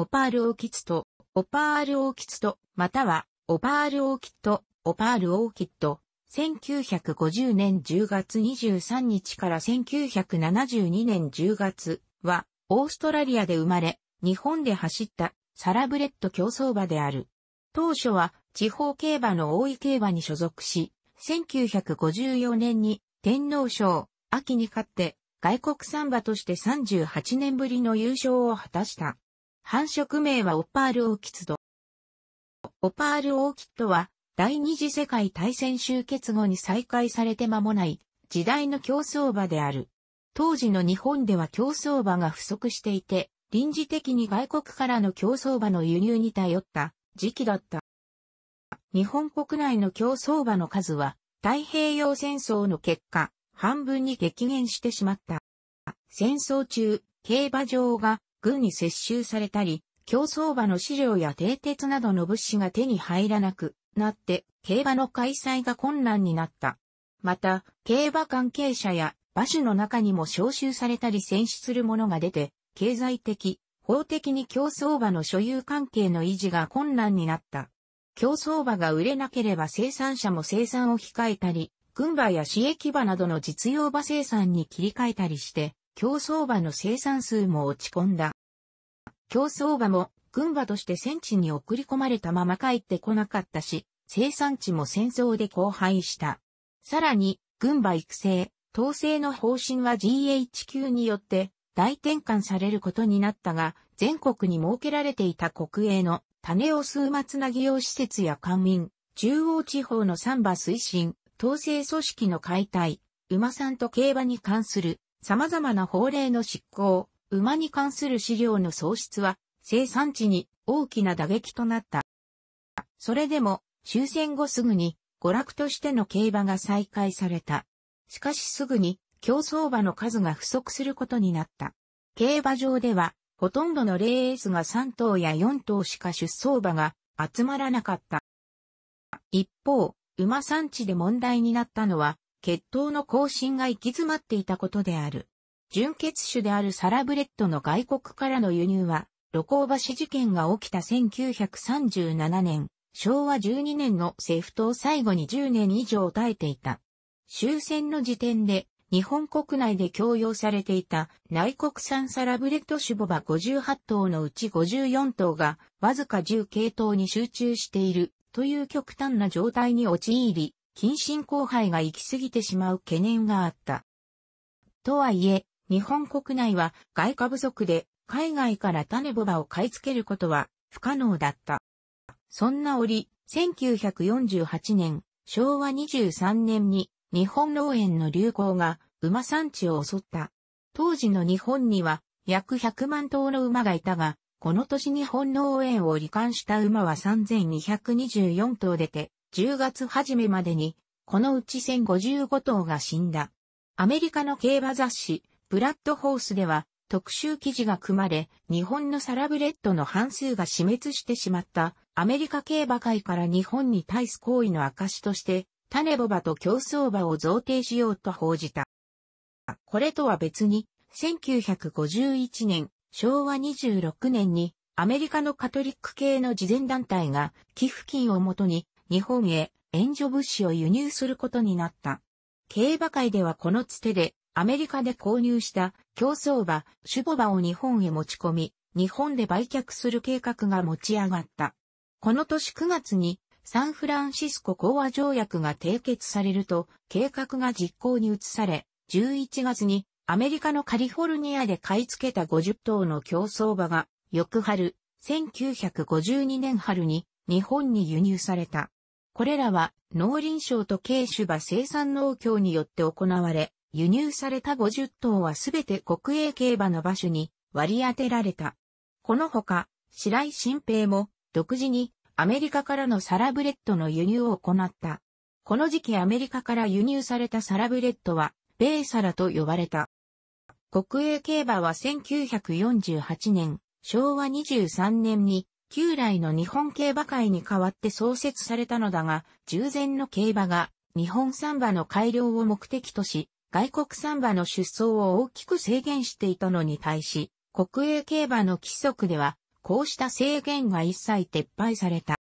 オパールオーキット、オパールオーキット、または、オパールオーキット、オパールオーキット、1950年10月23日から1972年10月は、オーストラリアで生まれ、日本で走ったサラブレッド競争馬である。当初は地方競馬の大井競馬に所属し、1954年に天皇賞、秋に勝って外国産馬として38年ぶりの優勝を果たした。繁殖名はオパールオーキッド。オパールオーキッドは、第二次世界大戦終結後に再開されて間もない時代の競争馬である。当時の日本では競争馬が不足していて、臨時的に外国からの競争馬の輸入に頼った時期だった。日本国内の競争馬の数は太平洋戦争の結果、半分に激減してしまった。戦争中、競馬場が軍に接収されたり、競走馬の資料や停鉄などの物資が手に入らなくなって、競馬の開催が困難になった。また、競馬関係者や馬種の中にも招集されたり戦死するものが出て、経済的、法的に競走馬の所有関係の維持が困難になった。競走馬が売れなければ生産者も生産を控えたり、軍馬や市駅馬などの実用馬生産に切り替えたりして、競走馬の生産数も落ち込んだ。競走馬も軍馬として戦地に送り込まれたまま帰ってこなかったし、生産地も戦争で荒廃した。さらに、軍馬育成、統制の方針は GHQ によって大転換されることになったが、全国に設けられていた国営の種を数末なぎ用施設や官民、中央地方の三馬推進、統制組織の解体、馬さんと競馬に関する様々な法令の執行、馬に関する資料の喪失は、生産地に大きな打撃となった。それでも、終戦後すぐに、娯楽としての競馬が再開された。しかしすぐに、競争馬の数が不足することになった。競馬場では、ほとんどのレースが3頭や4頭しか出走馬が集まらなかった。一方、馬産地で問題になったのは、血統の更新が行き詰まっていたことである。純血種であるサラブレッドの外国からの輸入は、露光橋事件が起きた1937年、昭和12年の政府党最後に10年以上耐えていた。終戦の時点で、日本国内で供用されていた内国産サラブレッド種ボバ58頭のうち54頭がわずか10系統に集中しているという極端な状態に陥り、近親交配が行き過ぎてしまう懸念があった。とはいえ、日本国内は外貨不足で海外から種ボバを買い付けることは不可能だった。そんな折、1948年、昭和23年に日本農園の流行が馬産地を襲った。当時の日本には約100万頭の馬がいたが、この年日本農園を罹患した馬は3224頭出て、10月初めまでに、このうち1055頭が死んだ。アメリカの競馬雑誌、ブラッドホースでは、特集記事が組まれ、日本のサラブレッドの半数が死滅してしまった、アメリカ競馬界から日本に対す行為の証として、種ボバと競争馬を贈呈しようと報じた。これとは別に、1951年、昭和26年に、アメリカのカトリック系の慈善団体が寄付金をもとに日本へ援助物資を輸入することになった。競馬会ではこのつてで、アメリカで購入した競走馬、シュボバを日本へ持ち込み、日本で売却する計画が持ち上がった。この年9月にサンフランシスコ講和条約が締結されると計画が実行に移され、11月にアメリカのカリフォルニアで買い付けた50頭の競走馬が翌春、1952年春に日本に輸入された。これらは農林省と軽種馬生産農協によって行われ、輸入された50頭はすべて国営競馬の馬種に割り当てられた。このほか、白井新平も独自にアメリカからのサラブレッドの輸入を行った。この時期アメリカから輸入されたサラブレッドは、米サラと呼ばれた。国営競馬は1948年、昭和23年に旧来の日本競馬会に代わって創設されたのだが、従前の競馬が日本サンバの改良を目的とし、外国サンバの出走を大きく制限していたのに対し、国営競馬の規則では、こうした制限が一切撤廃された。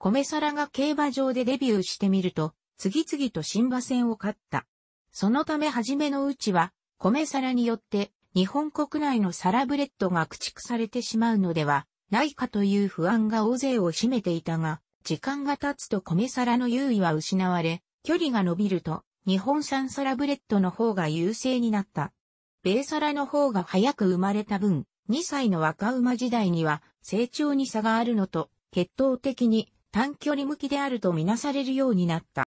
米皿が競馬場でデビューしてみると、次々と新馬戦を勝った。そのため初めのうちは、米皿によって日本国内のサラブレッドが駆逐されてしまうのではないかという不安が大勢を占めていたが、時間が経つと米皿の優位は失われ、距離が伸びると、日本産サラブレッドの方が優勢になった。米皿の方が早く生まれた分、2歳の若馬時代には成長に差があるのと、血統的に短距離向きであるとみなされるようになった。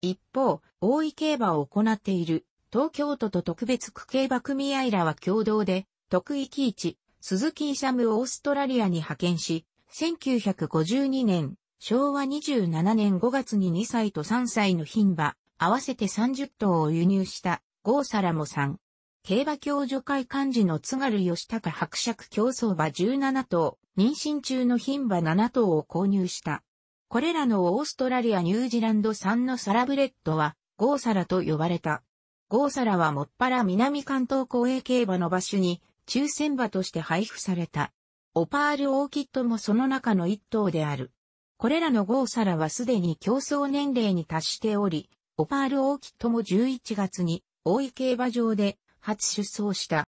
一方、大井競馬を行っている東京都と特別区競馬組合らは共同で、特域一、鈴木勇をオーストラリアに派遣し、1952年、昭和27年5月に2歳と3歳の牝馬、合わせて30頭を輸入した、ゴーサラモさん。競馬共助会幹事の津軽義高伯爵競走馬17頭、妊娠中の牝馬7頭を購入した。これらのオーストラリア・ニュージーランド産のサラブレッドは、ゴーサラと呼ばれた。サラはもっぱら南関東公営競馬の場所に抽選馬として配布された。オパールオーキッドもその中の一頭である。これらの豪皿はすでに競争年齢に達しており、オパールオーキッドも11月に大井競馬場で初出走した。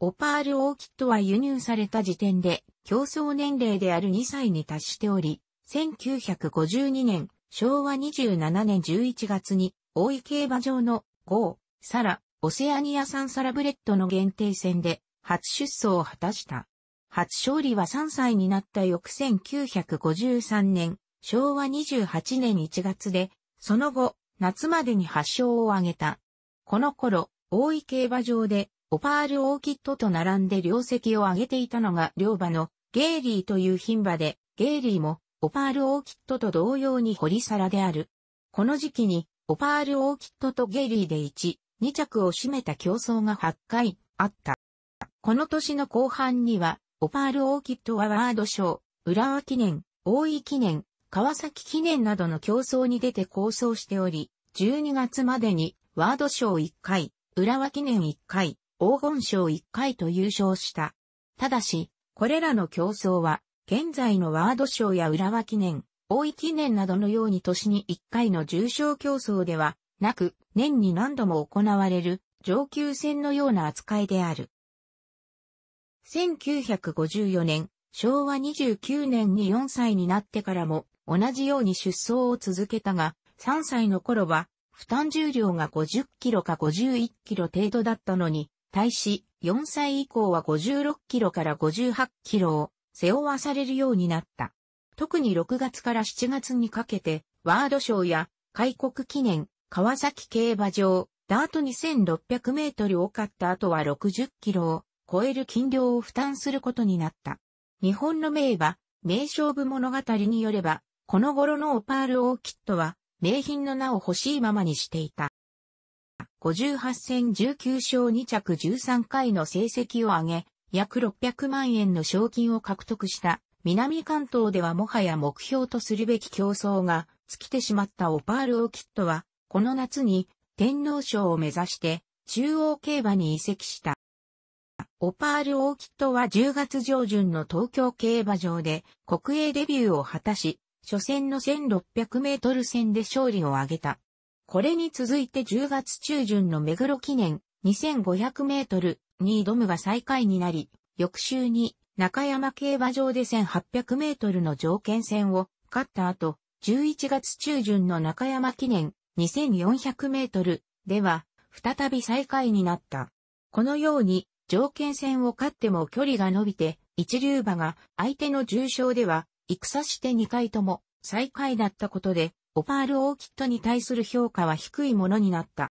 オパールオーキッドは輸入された時点で競争年齢である2歳に達しており、1952年、昭和27年11月に大井競馬場の豪、サラ、オセアニア産サラブレッドの限定戦で初出走を果たした。初勝利は3歳になった翌1953年、昭和28年1月で、その後、夏までに8勝を挙げた。この頃、大井競馬場で、オパールオーキッドと並んで両席を挙げていたのが両馬のゲーリーという牝馬で、ゲーリーもオパールオーキッドと同様に堀皿である。この時期にオパールオーキッドとゲーリーで1、2着を占めた競争が8回あった。この年の後半には、オパールオーキッドアワード賞、浦和記念、大井記念、川崎記念などの競争に出て構想しており、12月までにワード賞1回、浦和記念1回、黄金賞1回と優勝した。ただし、これらの競争は、現在のワード賞や浦和記念、大井記念などのように年に1回の重賞競争ではなく、年に何度も行われる上級戦のような扱いである。1954年、昭和29年に4歳になってからも同じように出走を続けたが、3歳の頃は負担重量が50キロか51キロ程度だったのに、対し4歳以降は56キロから58キロを背負わされるようになった。特に6月から7月にかけて、ワードショーや開国記念、川崎競馬場、ダート2600メートルを買った後は60キロを超える金量を負担することになった。日本の名馬、名勝負物語によれば、この頃のオパールオーキッドは、名品の名を欲しいままにしていた。58戦19勝2着13回の成績を上げ、約600万円の賞金を獲得した南関東ではもはや目標とするべき競争が尽きてしまったオパールオーキッドは、この夏に天皇賞を目指して中央競馬に移籍した。オパールオーキッドは10月上旬の東京競馬場で国営デビューを果たし、初戦の1600メートル戦で勝利を挙げた。これに続いて10月中旬の目黒記念2500メートルに挑むが最下位になり、翌週に中山競馬場で1800メートルの条件戦を勝った後、11月中旬の中山記念2400メートルでは再び最下位になった。このように条件戦を勝っても距離が伸びて、一流馬が相手の重傷では、戦して2回とも最下位だったことで、オパールオーキッドに対する評価は低いものになった。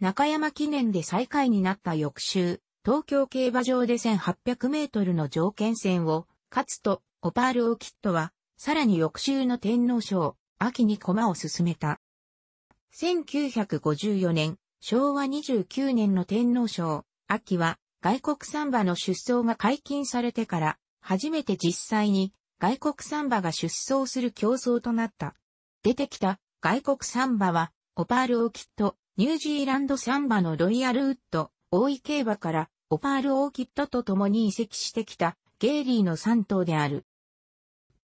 中山記念で最下位になった翌週、東京競馬場で1800メートルの条件戦を勝つと、オパールオーキッドは、さらに翌週の天皇賞、秋に駒を進めた。1954年、昭和29年の天皇賞、秋は、外国サンバの出走が解禁されてから、初めて実際に外国サンバが出走する競争となった。出てきた外国サンバは、オパールオーキット、ニュージーランドサンバのロイヤルウッド、大井競馬から、オパールオーキットと共に移籍してきた、ゲーリーの3頭である。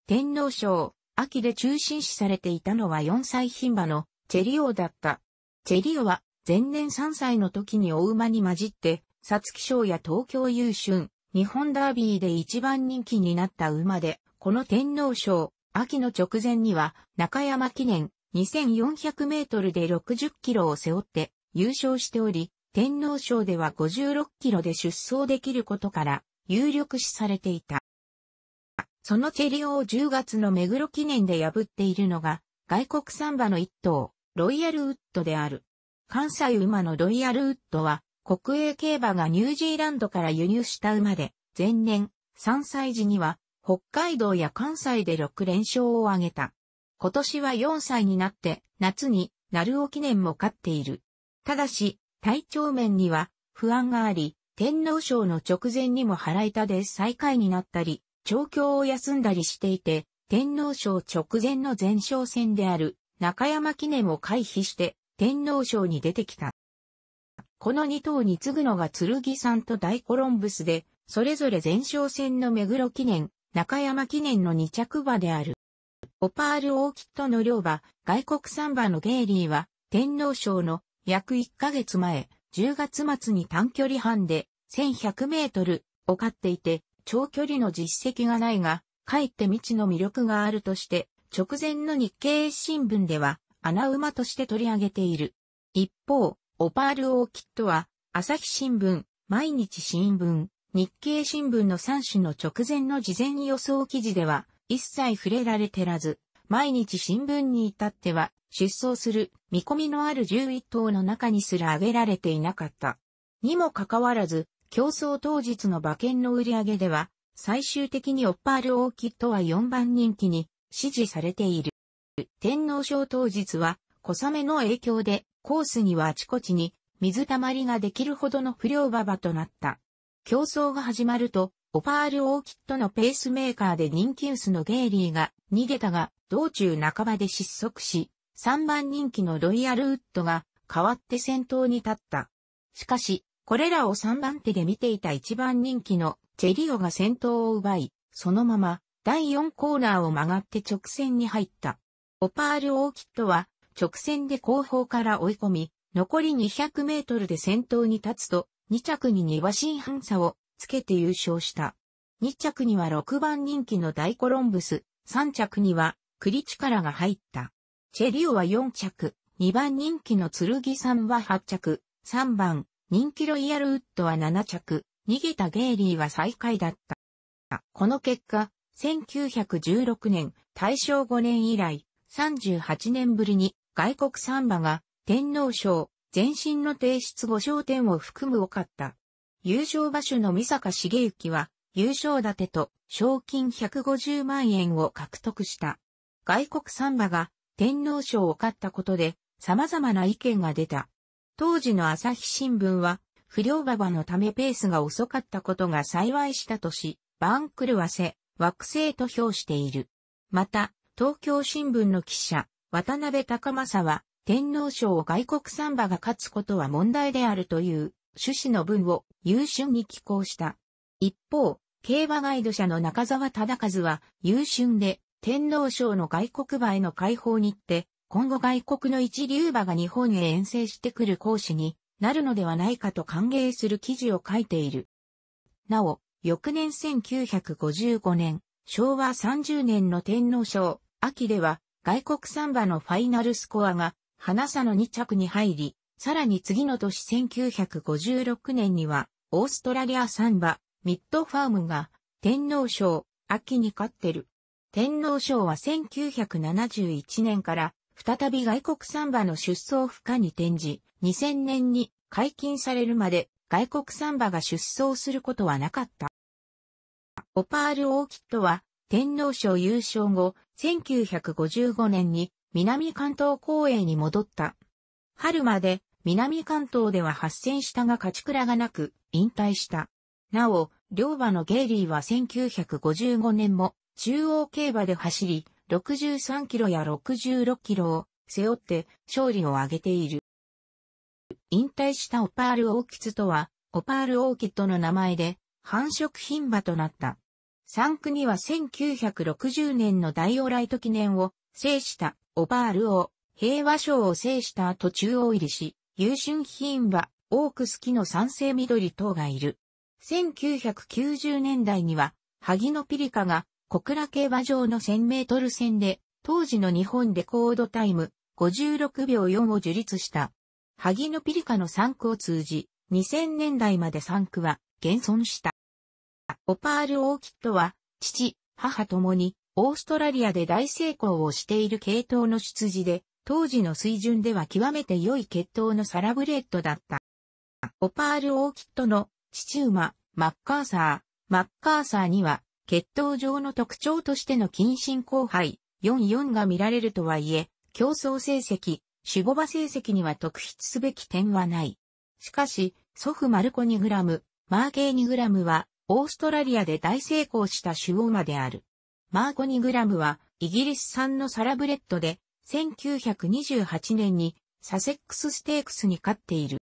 天皇賞、秋で中心視されていたのは4歳牝馬のチェリオだった。チェリオは前年3歳の時にお馬に混じってツキ賞や東京優春、日本ダービーで一番人気になった馬で、この天皇賞、秋の直前には、中山記念、2400メートルで60キロを背負って優勝しており、天皇賞では56キロで出走できることから、有力視されていた。そのチェリオを10月の目黒記念で破っているのが、外国サンバの一頭、ロイヤルウッドである。関西馬のロイヤルウッドは、国営競馬がニュージーランドから輸入した馬で、前年、3歳時には、北海道や関西で6連勝を挙げた。今年は4歳になって、夏に、鳴尾記念も勝っている。ただし、体調面には、不安があり、天皇賞の直前にも腹板で最下位になったり、調教を休んだりしていて、天皇賞直前の前哨戦である中山記念を回避して天皇賞に出てきた。この2頭に次ぐのが剣山と大コロンブスで、それぞれ前哨戦の目黒記念、中山記念の2着馬である。オパールオーキッドの両馬、外国産馬のゲイリーは、天皇賞の約1ヶ月前、10月末に短距離半で1100メートルを勝っていて、長距離の実績がないが、かえって未知の魅力があるとして、直前の日経新聞では、穴馬として取り上げている。一方、オパールオーキッドは、朝日新聞、毎日新聞、日経新聞の3種の直前の事前予想記事では、一切触れられてらず、毎日新聞に至っては、出走する見込みのある11頭の中にすら挙げられていなかった。にもかかわらず、競争当日の馬券の売り上げでは、最終的にオッパールオーキッドは4番人気に支持されている。天皇賞当日は、小雨の影響でコースにはあちこちに水たまりができるほどの不良馬場となった。競争が始まると、オパール・オーキッドのペースメーカーで人気薄のゲイリーが逃げたが、道中半ばで失速し、3番人気のロイヤルウッドが変わって先頭に立った。しかし、これらを3番手で見ていた1番人気のチェリオが先頭を奪い、そのまま第4コーナーを曲がって直線に入った。オパール・オーキッドは直線で後方から追い込み、残り200メートルで先頭に立つと、2着に2馬身半差をつけて優勝した。2着には6番人気の大コロンブス、3着にはクリチカラが入った。チェリオは4着、2番人気の剣さんは8着、3番人気ロイヤルウッドは7着、逃げたゲイリーは最下位だった。この結果、1916年、大正5年以来、38年ぶりに外国産馬が天皇賞、前身の提出5賞点を含む多かった。優勝馬主の三坂茂之は、優勝立てと賞金150万円を獲得した。外国産馬が天皇賞を勝ったことで様々な意見が出た。当時の朝日新聞は、不良馬場のためペースが遅かったことが幸いしたとし、番狂わせ、惑星と評している。また、東京新聞の記者、渡辺隆正は、天皇賞を外国ン馬が勝つことは問題であるという趣旨の文を優秀に寄稿した。一方、競馬ガイド社の中沢忠和は優秀で天皇賞の外国馬への解放に行って、今後外国の一流馬が日本へ遠征してくる講師になるのではないかと歓迎する記事を書いている。なお、翌年1955年、昭和30年の天皇賞、秋では、外国サンバのファイナルスコアが、花さの2着に入り、さらに次の年1956年には、オーストラリアサンバ、ミッドファームが、天皇賞、秋に勝ってる。天皇賞は1971年から、再び外国サンバの出走不可に転じ、2000年に解禁されるまで、外国サンバが出走することはなかった。オパール・オーキッドは、天皇賞優勝後、1955年に南関東公営に戻った。春まで南関東では8戦したが勝ち倉がなく引退した。なお、両馬のゲイリーは1955年も中央競馬で走り、63キロや66キロを背負って勝利を挙げている。引退したオパールオーキッズとは、オパールオーキッドの名前で繁殖品馬となった。3区には1960年の大オライト記念を制したオパールを平和賞を制した後中央入りし、優秀品は多く好きの賛成緑等がいる。1990年代には、萩野ピリカが小倉競馬場の1000メートル戦で、当時の日本レコードタイム56秒4を樹立した。萩野ピリカの3区を通じ、2000年代まで3区は現存した。オパールオーキッドは、父、母ともに、オーストラリアで大成功をしている系統の出自で、当時の水準では極めて良い血統のサラブレッドだった。オパールオーキッドの父馬、マッカーサー、マッカーサーには、血統上の特徴としての近親交配、44が見られるとはいえ、競争成績、守護馬成績には特筆すべき点はない。しかし、祖父マルコニグラム、マーケーニグラムは、オーストラリアで大成功した王馬である。マーコニグラムは、イギリス産のサラブレッドで、1928年にサセックスステークスに勝っている。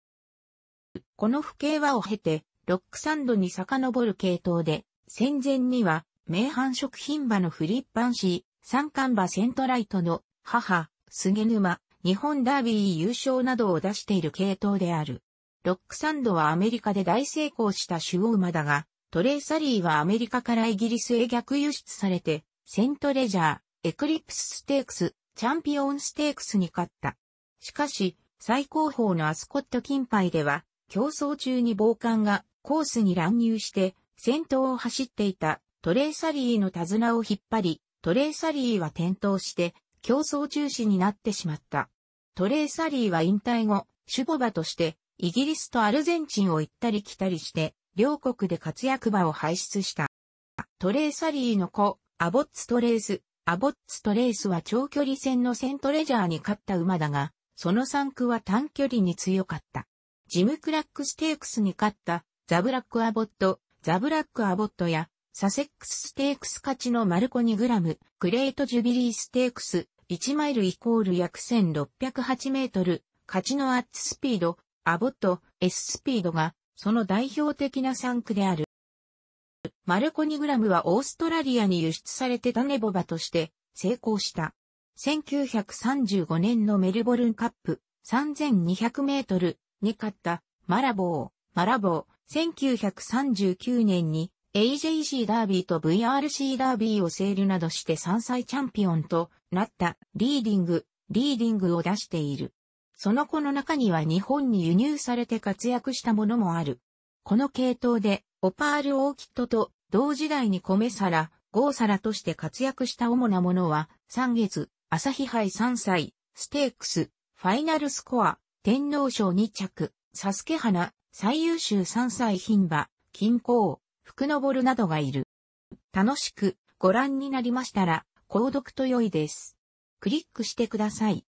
この不景和を経て、ロックサンドに遡る系統で、戦前には、名繁食品馬のフリッパンシー、三冠馬セントライトの母、菅沼、日本ダービー優勝などを出している系統である。ロックサンドはアメリカで大成功した主王馬だが、トレイ・サリーはアメリカからイギリスへ逆輸出されて、セントレジャー、エクリプスステークス、チャンピオンステークスに勝った。しかし、最高峰のアスコット金杯では、競争中に暴漢がコースに乱入して、先頭を走っていたトレイ・サリーの手綱を引っ張り、トレイ・サリーは転倒して、競争中止になってしまった。トレイ・サリーは引退後、シュボバとして、イギリスとアルゼンチンを行ったり来たりして、両国で活躍馬を輩出した。トレーサリーの子、アボッツトレース。アボッツトレースは長距離戦のセントレジャーに勝った馬だが、その3区は短距離に強かった。ジム・クラックステークスに勝った、ザブラック・アボット、ザブラック・アボットや、サセックス・ステークス勝ちのマルコニグラム、グレート・ジュビリー・ステークス、1マイルイコール約1608メートル、勝ちのアッツスピード、アボット、S スピードが、その代表的な産区である。マルコニグラムはオーストラリアに輸出されて種ボバとして成功した。1935年のメルボルンカップ3200メートルに勝ったマラボー、マラボー、1939年に AJC ダービーと VRC ダービーをセールなどして3歳チャンピオンとなったリーディング、リーディングを出している。その子の中には日本に輸入されて活躍したものもある。この系統で、オパールオーキッドと同時代に米皿、豪皿として活躍した主なものは、三月、朝日杯3歳、ステークス、ファイナルスコア、天皇賞2着、サスケ花、最優秀3歳牝馬、金行、福登るなどがいる。楽しくご覧になりましたら、購読と良いです。クリックしてください。